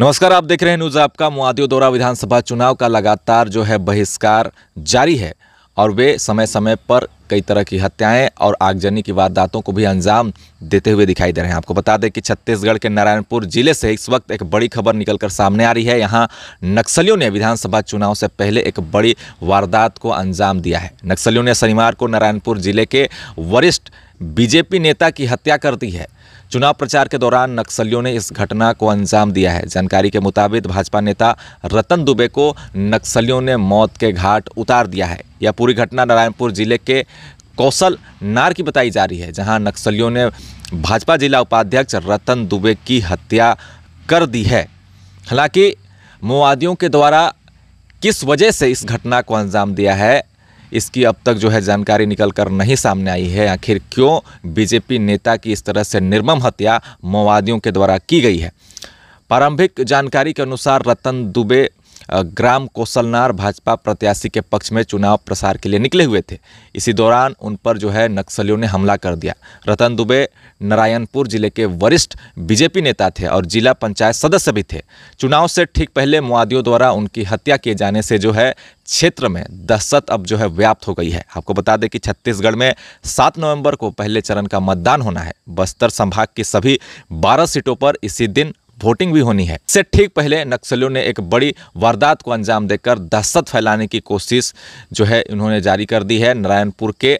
नमस्कार आप देख रहे हैं न्यूज आपका मुआदियों दौरा विधानसभा चुनाव का लगातार जो है बहिष्कार जारी है और वे समय समय पर कई तरह की हत्याएं और आगजनी की वारदातों को भी अंजाम देते हुए दिखाई दे रहे हैं आपको बता दें कि छत्तीसगढ़ के नारायणपुर जिले से इस वक्त एक बड़ी खबर निकलकर सामने आ रही है यहाँ नक्सलियों ने विधानसभा चुनाव से पहले एक बड़ी वारदात को अंजाम दिया है नक्सलियों ने शनिवार को नारायणपुर जिले के वरिष्ठ बीजेपी नेता की हत्या कर दी है चुनाव प्रचार के दौरान नक्सलियों ने इस घटना को अंजाम दिया है जानकारी के मुताबिक भाजपा नेता रतन दुबे को नक्सलियों ने मौत के घाट उतार दिया है यह पूरी घटना नारायणपुर जिले के कौशल नार की बताई जा रही है जहां नक्सलियों ने भाजपा जिला उपाध्यक्ष रतन दुबे की हत्या कर दी है हालांकि माओवादियों के द्वारा किस वजह से इस घटना को अंजाम दिया है इसकी अब तक जो है जानकारी निकल कर नहीं सामने आई है आखिर क्यों बीजेपी नेता की इस तरह से निर्मम हत्या माओवादियों के द्वारा की गई है प्रारंभिक जानकारी के अनुसार रतन दुबे ग्राम कौशलनार भाजपा प्रत्याशी के पक्ष में चुनाव प्रसार के लिए निकले हुए थे इसी दौरान उन पर जो है नक्सलियों ने हमला कर दिया रतन दुबे नारायणपुर जिले के वरिष्ठ बीजेपी नेता थे और जिला पंचायत सदस्य भी थे चुनाव से ठीक पहले मुआदियों द्वारा उनकी हत्या किए जाने से जो है क्षेत्र में दहशत अब जो है व्याप्त हो गई है आपको बता दें कि छत्तीसगढ़ में सात नवंबर को पहले चरण का मतदान होना है बस्तर संभाग की सभी बारह सीटों पर इसी दिन वोटिंग भी होनी है इससे ठीक पहले नक्सलियों ने एक बड़ी वारदात को अंजाम देकर दहशत फैलाने की कोशिश जो है इन्होंने जारी कर दी है नारायणपुर के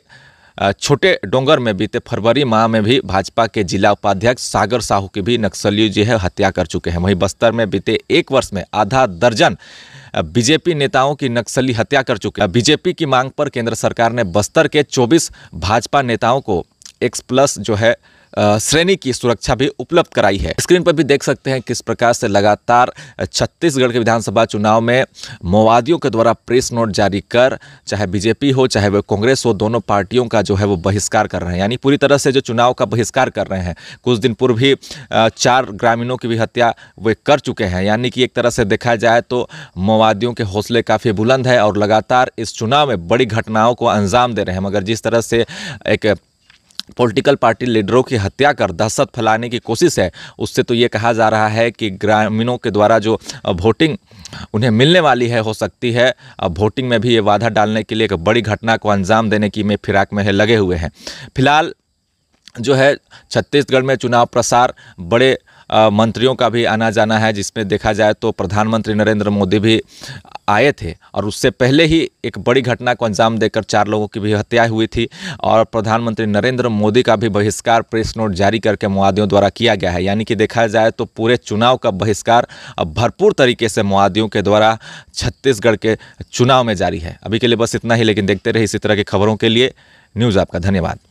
छोटे डोंगर में बीते फरवरी माह में भी भाजपा के जिला उपाध्यक्ष सागर साहू की भी नक्सली जो है हत्या कर चुके हैं वहीं बस्तर में बीते एक वर्ष में आधा दर्जन बीजेपी नेताओं की नक्सली हत्या कर चुके हैं बीजेपी की मांग पर केंद्र सरकार ने बस्तर के 24 भाजपा नेताओं को एक्स प्लस जो है श्रेणी की सुरक्षा भी उपलब्ध कराई है स्क्रीन पर भी देख सकते हैं किस प्रकार से लगातार छत्तीसगढ़ के विधानसभा चुनाव में माओवादियों के द्वारा प्रेस नोट जारी कर चाहे बीजेपी हो चाहे वह कांग्रेस हो दोनों पार्टियों का जो है वो बहिष्कार कर रहे हैं यानी पूरी तरह से जो चुनाव का बहिष्कार कर रहे हैं कुछ दिन पूर्व भी चार ग्रामीणों की भी हत्या वे कर चुके हैं यानी कि एक तरह से देखा जाए तो माओवादियों के हौसले काफ़ी बुलंद है और लगातार इस चुनाव में बड़ी घटनाओं को अंजाम दे रहे हैं मगर जिस तरह से एक पॉलिटिकल पार्टी लीडरों की हत्या कर दहशत फैलाने की कोशिश है उससे तो ये कहा जा रहा है कि ग्रामीणों के द्वारा जो वोटिंग उन्हें मिलने वाली है हो सकती है वोटिंग में भी ये वादा डालने के लिए एक बड़ी घटना को अंजाम देने की में फिराक में है लगे हुए हैं फिलहाल जो है छत्तीसगढ़ में चुनाव प्रसार बड़े मंत्रियों का भी आना जाना है जिसमें देखा जाए तो प्रधानमंत्री नरेंद्र मोदी भी आए थे और उससे पहले ही एक बड़ी घटना को अंजाम देकर चार लोगों की भी हत्या हुई थी और प्रधानमंत्री नरेंद्र मोदी का भी बहिष्कार प्रेस नोट जारी करके मुआदियों द्वारा किया गया है यानी कि देखा जाए तो पूरे चुनाव का बहिष्कार भरपूर तरीके से मुआदियों के द्वारा छत्तीसगढ़ के चुनाव में जारी है अभी के लिए बस इतना ही लेकिन देखते रहे इसी तरह की खबरों के लिए न्यूज़ आपका धन्यवाद